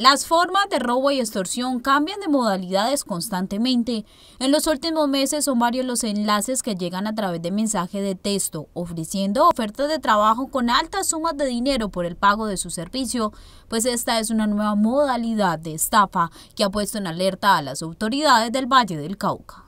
Las formas de robo y extorsión cambian de modalidades constantemente. En los últimos meses son varios los enlaces que llegan a través de mensaje de texto, ofreciendo ofertas de trabajo con altas sumas de dinero por el pago de su servicio, pues esta es una nueva modalidad de estafa que ha puesto en alerta a las autoridades del Valle del Cauca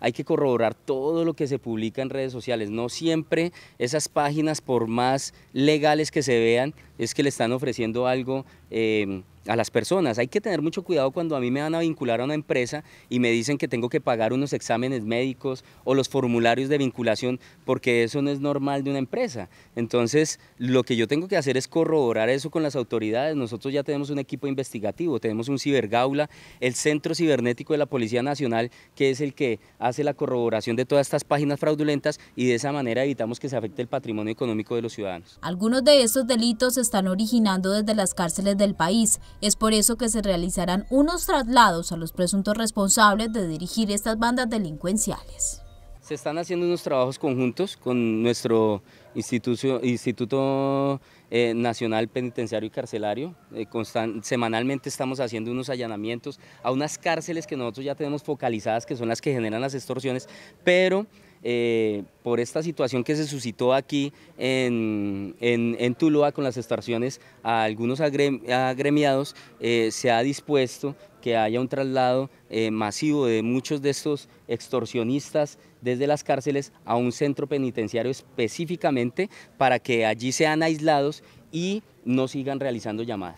hay que corroborar todo lo que se publica en redes sociales. No siempre esas páginas, por más legales que se vean, es que le están ofreciendo algo eh, a las personas. Hay que tener mucho cuidado cuando a mí me van a vincular a una empresa y me dicen que tengo que pagar unos exámenes médicos o los formularios de vinculación, porque eso no es normal de una empresa. Entonces, lo que yo tengo que hacer es corroborar eso con las autoridades. Nosotros ya tenemos un equipo investigativo, tenemos un cibergaula, el Centro Cibernético de la Policía Nacional, que es el que hace la corroboración de todas estas páginas fraudulentas y de esa manera evitamos que se afecte el patrimonio económico de los ciudadanos. Algunos de estos delitos están originando desde las cárceles del país. Es por eso que se realizarán unos traslados a los presuntos responsables de dirigir estas bandas delincuenciales. Se están haciendo unos trabajos conjuntos con nuestro Instituto, eh, Nacional Penitenciario y Carcelario. Eh, semanalmente estamos haciendo unos allanamientos a unas cárceles que nosotros ya tenemos focalizadas, que son las que generan las extorsiones, pero eh, por esta situación que se suscitó aquí en, en, Tuluá con las extorsiones a algunos agremiados, eh, se ha dispuesto que haya un traslado eh, masivo de muchos de estos extorsionistas desde las cárceles a un centro penitenciario específicamente para que allí sean aislados y no sigan realizando llamadas.